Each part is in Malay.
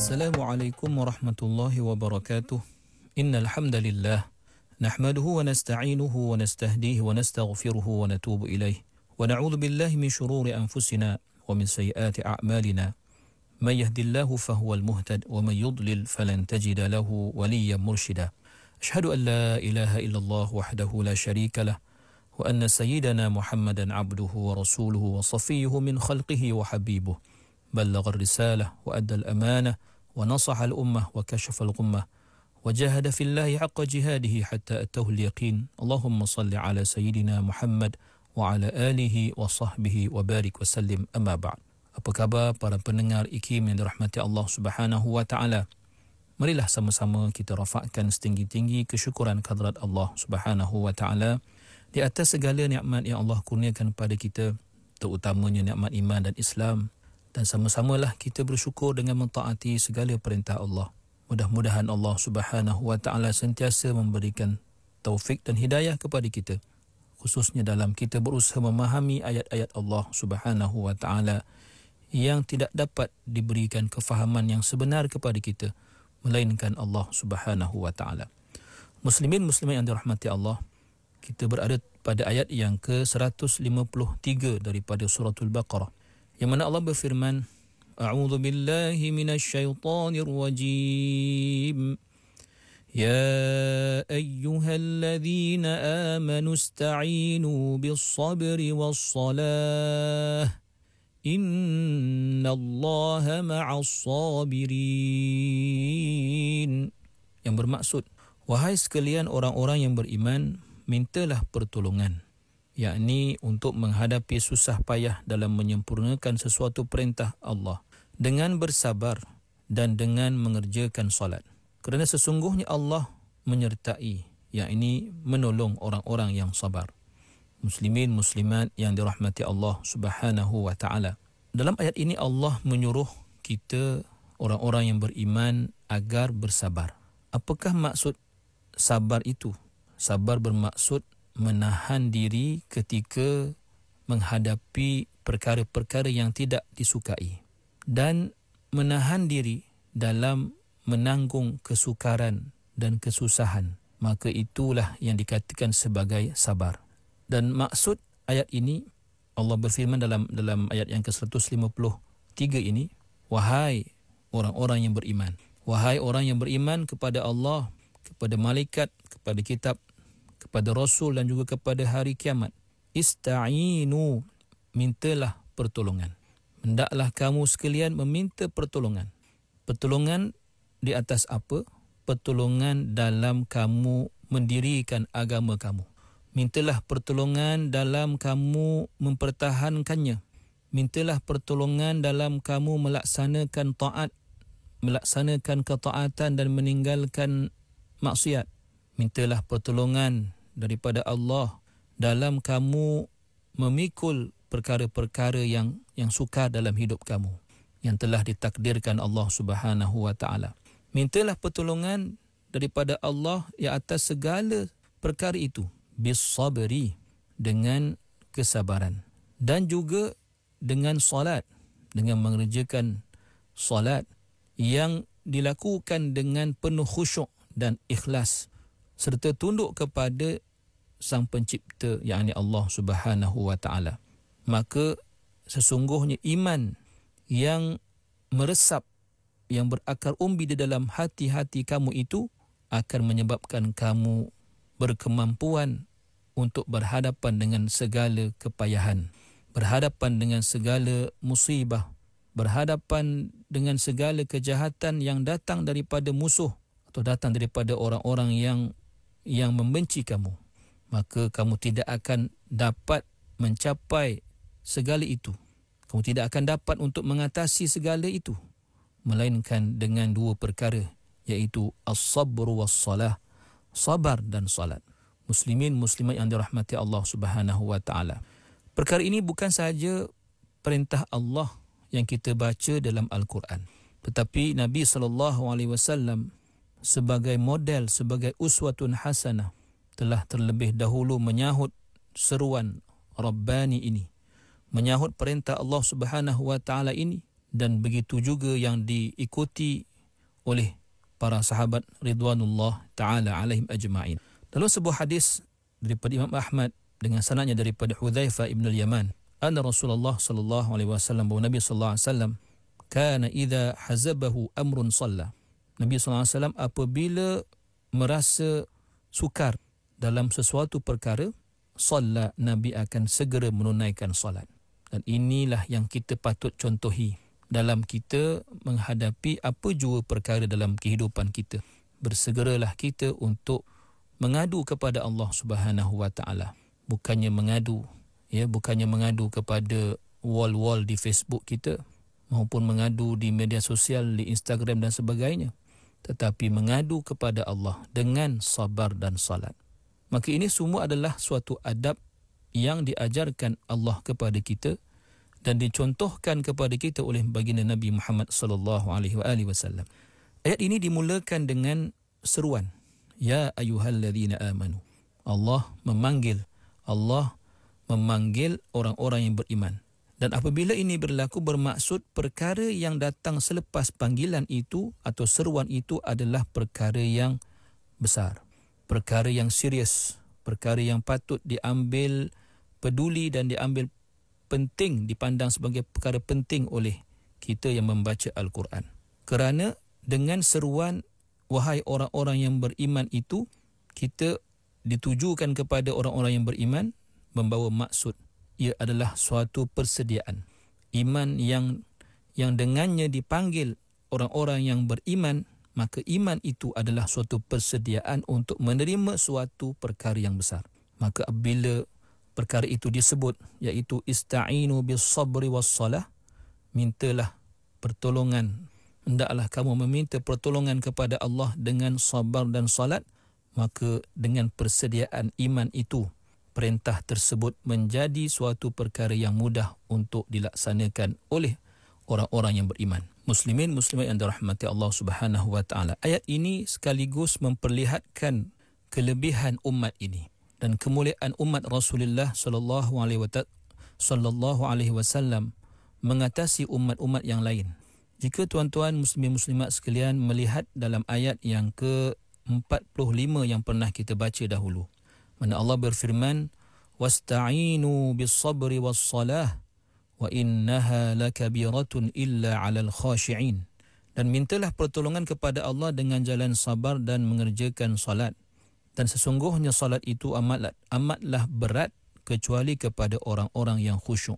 السلام عليكم ورحمة الله وبركاته إن الحمد لله نحمده ونستعينه ونستهديه ونستغفره ونتوب إليه ونعوذ بالله من شرور أنفسنا ومن سيئات أعمالنا من يهد الله فهو المهتد ومن يضلل فلن تجد له وليا مرشدا أشهد أن لا إله إلا الله وحده لا شريك له وأن سيدنا محمدا عبده ورسوله وصفيه من خلقه وحبيبه بلغ الرسالة وأدى الأمانة al ونصح الأمة وكشف الغمة وجاهد في الله حق جهاده حتى أتاه اليقين اللهم صل ala سيدنا محمد وعلى آله وصحبه وبارك وسلم أما بعد Apa khabar para pendengar ikim yang dirahmati Allah subhanahu wa ta'ala? Marilah sama-sama kita rafakkan setinggi-tinggi kesyukuran kadrat Allah subhanahu wa ta'ala di atas segala nikmat yang Allah kurniakan kepada kita, terutamanya nikmat iman dan Islam dan sama-samalah kita bersyukur dengan mentaati segala perintah Allah. Mudah-mudahan Allah Subhanahu wa taala sentiasa memberikan taufik dan hidayah kepada kita khususnya dalam kita berusaha memahami ayat-ayat Allah Subhanahu wa taala yang tidak dapat diberikan kefahaman yang sebenar kepada kita melainkan Allah Subhanahu wa taala. Muslimin muslimat yang dirahmati Allah, kita berada pada ayat yang ke-153 daripada suratul Baqarah. Yang mana Allah berfirman, A'udhu billahi minasyaitanir wajim. يا أيها الذين آمنوا استعينوا بالصبر والصلاة إن الله مع الصابرين yang bermaksud wahai sekalian orang-orang yang beriman mintalah pertolongan yakni untuk menghadapi susah payah dalam menyempurnakan sesuatu perintah Allah dengan bersabar dan dengan mengerjakan solat. Kerana sesungguhnya Allah menyertai, yakni menolong orang-orang yang sabar. Muslimin muslimat yang dirahmati Allah Subhanahu wa taala. Dalam ayat ini Allah menyuruh kita orang-orang yang beriman agar bersabar. Apakah maksud sabar itu? Sabar bermaksud menahan diri ketika menghadapi perkara-perkara yang tidak disukai dan menahan diri dalam menanggung kesukaran dan kesusahan maka itulah yang dikatakan sebagai sabar dan maksud ayat ini Allah berfirman dalam dalam ayat yang ke-153 ini wahai orang-orang yang beriman wahai orang yang beriman kepada Allah kepada malaikat kepada kitab kepada Rasul dan juga kepada hari kiamat. Ista'inu, mintalah pertolongan. Mendaklah kamu sekalian meminta pertolongan. Pertolongan di atas apa? Pertolongan dalam kamu mendirikan agama kamu. Mintalah pertolongan dalam kamu mempertahankannya. Mintalah pertolongan dalam kamu melaksanakan taat, melaksanakan ketaatan dan meninggalkan maksiat mintalah pertolongan daripada Allah dalam kamu memikul perkara-perkara yang yang sukar dalam hidup kamu yang telah ditakdirkan Allah Subhanahu wa taala. Mintalah pertolongan daripada Allah ya atas segala perkara itu bisabri dengan kesabaran dan juga dengan solat dengan mengerjakan solat yang dilakukan dengan penuh khusyuk dan ikhlas serta tunduk kepada sang pencipta yakni Allah Subhanahu wa taala maka sesungguhnya iman yang meresap yang berakar umbi di dalam hati-hati kamu itu akan menyebabkan kamu berkemampuan untuk berhadapan dengan segala kepayahan berhadapan dengan segala musibah berhadapan dengan segala kejahatan yang datang daripada musuh atau datang daripada orang-orang yang yang membenci kamu maka kamu tidak akan dapat mencapai segala itu kamu tidak akan dapat untuk mengatasi segala itu melainkan dengan dua perkara iaitu as-sabru was-salah sabar dan salat muslimin muslimat yang dirahmati Allah Subhanahu wa taala perkara ini bukan sahaja perintah Allah yang kita baca dalam al-Quran tetapi Nabi saw sebagai model, sebagai uswatun hasanah telah terlebih dahulu menyahut seruan Rabbani ini. Menyahut perintah Allah subhanahu wa ta'ala ini dan begitu juga yang diikuti oleh para sahabat Ridwanullah ta'ala alaihim ajma'in. Lalu sebuah hadis daripada Imam Ahmad dengan sananya daripada Hudzaifah ibn al-Yaman, An Rasulullah sallallahu alaihi wasallam wa Nabi sallallahu alaihi wasallam kana idza hazabahu amrun sallaa" Nabi SAW apabila merasa sukar dalam sesuatu perkara, solat Nabi akan segera menunaikan solat. Dan inilah yang kita patut contohi dalam kita menghadapi apa jua perkara dalam kehidupan kita. Bersegeralah kita untuk mengadu kepada Allah Subhanahu Wa Taala. Bukannya mengadu, ya, bukannya mengadu kepada wall-wall di Facebook kita maupun mengadu di media sosial, di Instagram dan sebagainya tetapi mengadu kepada Allah dengan sabar dan salat. Maka ini semua adalah suatu adab yang diajarkan Allah kepada kita dan dicontohkan kepada kita oleh baginda Nabi Muhammad sallallahu alaihi wasallam. Ayat ini dimulakan dengan seruan, ya ayyuhalladzina amanu. Allah memanggil, Allah memanggil orang-orang yang beriman. Dan apabila ini berlaku bermaksud perkara yang datang selepas panggilan itu atau seruan itu adalah perkara yang besar. Perkara yang serius. Perkara yang patut diambil peduli dan diambil penting dipandang sebagai perkara penting oleh kita yang membaca Al-Quran. Kerana dengan seruan wahai orang-orang yang beriman itu kita ditujukan kepada orang-orang yang beriman membawa maksud ia adalah suatu persediaan. Iman yang yang dengannya dipanggil orang-orang yang beriman, maka iman itu adalah suatu persediaan untuk menerima suatu perkara yang besar. Maka apabila perkara itu disebut, iaitu ista'inu bis sabri was salah, mintalah pertolongan. Hendaklah kamu meminta pertolongan kepada Allah dengan sabar dan salat, maka dengan persediaan iman itu perintah tersebut menjadi suatu perkara yang mudah untuk dilaksanakan oleh orang-orang yang beriman. Muslimin muslimat yang dirahmati Allah Subhanahu wa taala. Ayat ini sekaligus memperlihatkan kelebihan umat ini dan kemuliaan umat Rasulullah sallallahu alaihi sallallahu alaihi wasallam mengatasi umat-umat yang lain. Jika tuan-tuan muslimin muslimat sekalian melihat dalam ayat yang ke 45 yang pernah kita baca dahulu. Mana Allah berfirman, "Wasta'inu bis-sabri was-salah wa innaha lakabiratun illa 'alal khashi'in." Dan mintalah pertolongan kepada Allah dengan jalan sabar dan mengerjakan salat. Dan sesungguhnya salat itu amatlah, amatlah berat kecuali kepada orang-orang yang khusyuk.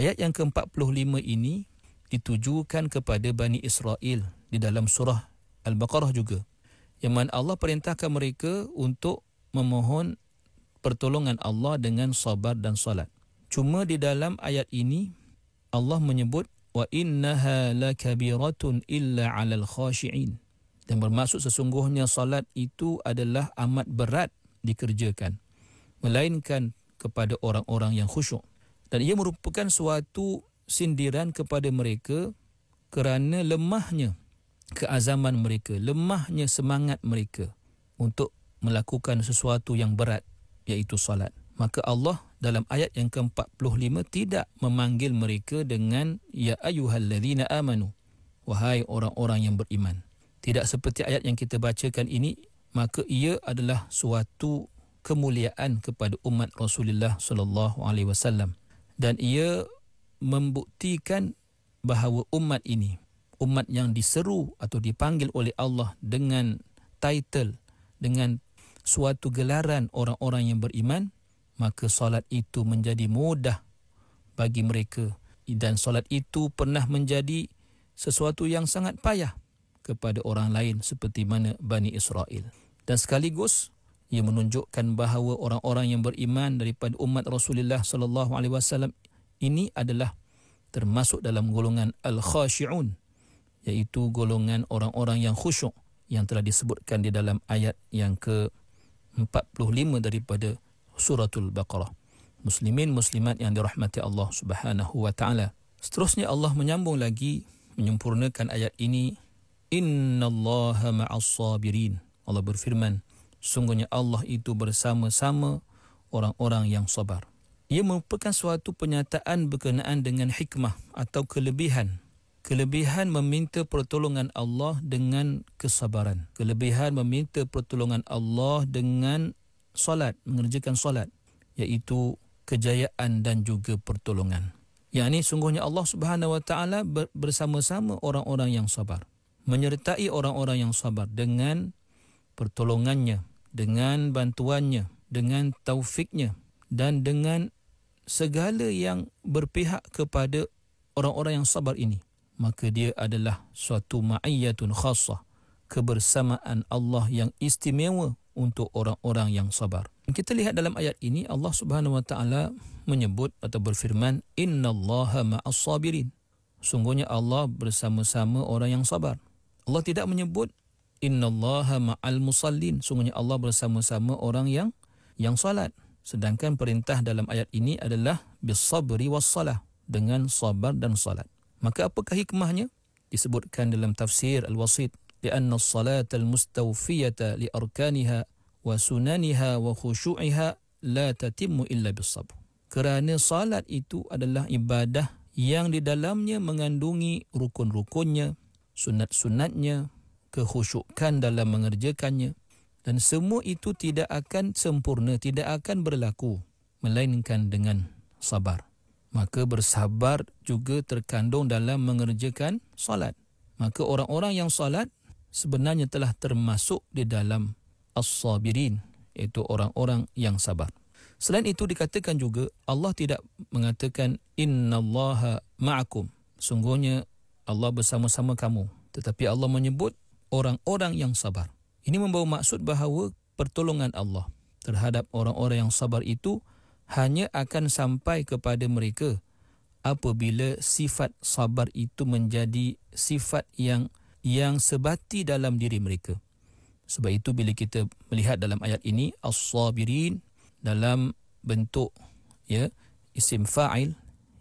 Ayat yang ke-45 ini ditujukan kepada Bani Israel di dalam surah Al-Baqarah juga. Yang mana Allah perintahkan mereka untuk memohon pertolongan Allah dengan sabar dan salat. Cuma di dalam ayat ini Allah menyebut wa innaha lakabiratun illa 'alal khashiin. Dan bermaksud sesungguhnya salat itu adalah amat berat dikerjakan melainkan kepada orang-orang yang khusyuk. Dan ia merupakan suatu sindiran kepada mereka kerana lemahnya keazaman mereka, lemahnya semangat mereka untuk melakukan sesuatu yang berat iaitu solat. Maka Allah dalam ayat yang ke-45 tidak memanggil mereka dengan ya ayyuhallazina amanu. Wahai orang-orang yang beriman. Tidak seperti ayat yang kita bacakan ini, maka ia adalah suatu kemuliaan kepada umat Rasulullah sallallahu alaihi wasallam dan ia membuktikan bahawa umat ini umat yang diseru atau dipanggil oleh Allah dengan title dengan suatu gelaran orang-orang yang beriman, maka solat itu menjadi mudah bagi mereka. Dan solat itu pernah menjadi sesuatu yang sangat payah kepada orang lain seperti mana Bani Israel. Dan sekaligus, ia menunjukkan bahawa orang-orang yang beriman daripada umat Rasulullah sallallahu alaihi wasallam ini adalah termasuk dalam golongan al-khashi'un iaitu golongan orang-orang yang khusyuk yang telah disebutkan di dalam ayat yang ke-14 45 daripada suratul baqarah muslimin muslimat yang dirahmati Allah Subhanahu wa taala seterusnya Allah menyambung lagi menyempurnakan ayat ini innallaha ma'as sabirin Allah berfirman sungguhnya Allah itu bersama-sama orang-orang yang sabar ia merupakan suatu penyataan berkenaan dengan hikmah atau kelebihan Kelebihan meminta pertolongan Allah dengan kesabaran. Kelebihan meminta pertolongan Allah dengan solat, mengerjakan solat. Iaitu kejayaan dan juga pertolongan. Yang ini sungguhnya Allah Subhanahu Wa Taala bersama-sama orang-orang yang sabar. Menyertai orang-orang yang sabar dengan pertolongannya, dengan bantuannya, dengan taufiknya dan dengan segala yang berpihak kepada orang-orang yang sabar ini maka dia adalah suatu ma'iyatun khasah, kebersamaan Allah yang istimewa untuk orang-orang yang sabar. Kita lihat dalam ayat ini Allah Subhanahu Wa Taala menyebut atau berfirman Inna Allah ma'as sabirin. Sungguhnya Allah bersama-sama orang yang sabar. Allah tidak menyebut Inna Allah ma'al musallin. Sungguhnya Allah bersama-sama orang yang yang salat. Sedangkan perintah dalam ayat ini adalah bersabri was salah dengan sabar dan salat. Maka apakah hikmahnya? Disebutkan dalam tafsir Al-Wasid, "Karena salat al-mustawfiyah li arkanha wa sunanha wa khushu'iha la tatimmu illa bis Kerana salat itu adalah ibadah yang di dalamnya mengandungi rukun-rukunnya, sunat-sunatnya, kekhusyukan dalam mengerjakannya dan semua itu tidak akan sempurna, tidak akan berlaku melainkan dengan sabar maka bersabar juga terkandung dalam mengerjakan solat. Maka orang-orang yang solat sebenarnya telah termasuk di dalam as-sabirin, iaitu orang-orang yang sabar. Selain itu dikatakan juga Allah tidak mengatakan inna Allaha ma'akum. Sungguhnya Allah bersama-sama kamu. Tetapi Allah menyebut orang-orang yang sabar. Ini membawa maksud bahawa pertolongan Allah terhadap orang-orang yang sabar itu hanya akan sampai kepada mereka apabila sifat sabar itu menjadi sifat yang yang sebati dalam diri mereka. Sebab itu bila kita melihat dalam ayat ini as-sabirin dalam bentuk ya isim fa'il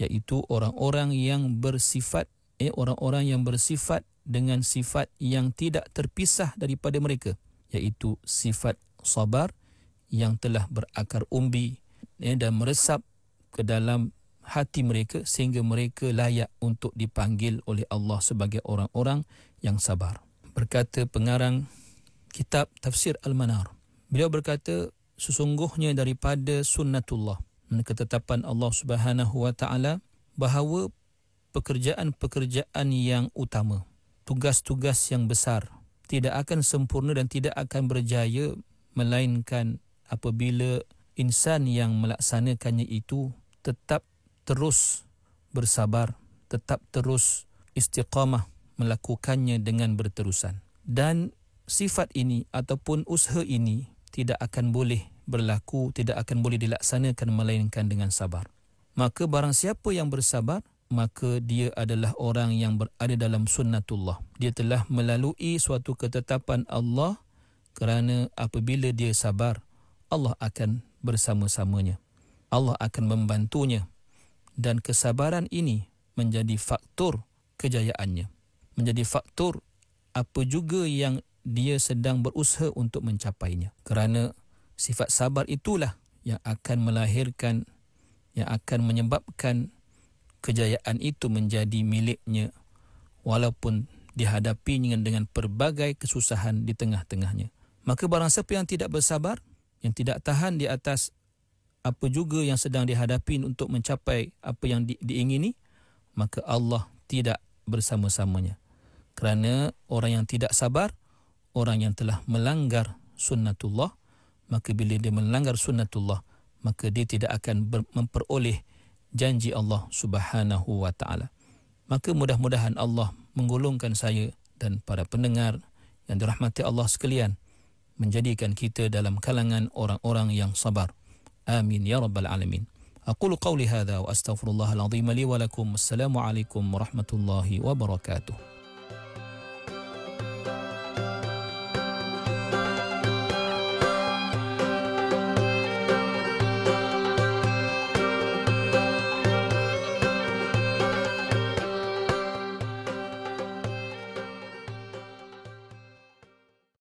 iaitu orang-orang yang bersifat eh orang-orang yang bersifat dengan sifat yang tidak terpisah daripada mereka iaitu sifat sabar yang telah berakar umbi ya, dan meresap ke dalam hati mereka sehingga mereka layak untuk dipanggil oleh Allah sebagai orang-orang yang sabar. Berkata pengarang kitab Tafsir Al-Manar. Beliau berkata, sesungguhnya daripada sunnatullah ketetapan Allah Subhanahu bahawa pekerjaan-pekerjaan yang utama, tugas-tugas yang besar tidak akan sempurna dan tidak akan berjaya melainkan apabila insan yang melaksanakannya itu tetap terus bersabar, tetap terus istiqamah melakukannya dengan berterusan. Dan sifat ini ataupun usaha ini tidak akan boleh berlaku, tidak akan boleh dilaksanakan melainkan dengan sabar. Maka barang siapa yang bersabar, maka dia adalah orang yang berada dalam sunnatullah. Dia telah melalui suatu ketetapan Allah kerana apabila dia sabar, Allah akan bersama-samanya. Allah akan membantunya. Dan kesabaran ini menjadi faktor kejayaannya. Menjadi faktor apa juga yang dia sedang berusaha untuk mencapainya. Kerana sifat sabar itulah yang akan melahirkan, yang akan menyebabkan kejayaan itu menjadi miliknya walaupun dihadapi dengan, dengan pelbagai kesusahan di tengah-tengahnya. Maka barang siapa yang tidak bersabar, yang tidak tahan di atas apa juga yang sedang dihadapi untuk mencapai apa yang di, diingini maka Allah tidak bersama-samanya kerana orang yang tidak sabar orang yang telah melanggar sunnatullah maka bila dia melanggar sunnatullah maka dia tidak akan ber, memperoleh janji Allah Subhanahu wa taala maka mudah-mudahan Allah menggolongkan saya dan para pendengar yang dirahmati Allah sekalian menjadikan kita dalam kalangan orang-orang yang sabar. Amin ya rabbal alamin. Aqulu qawli Hada, wa astaghfirullahal azim li wa lakum. Assalamualaikum warahmatullahi wabarakatuh.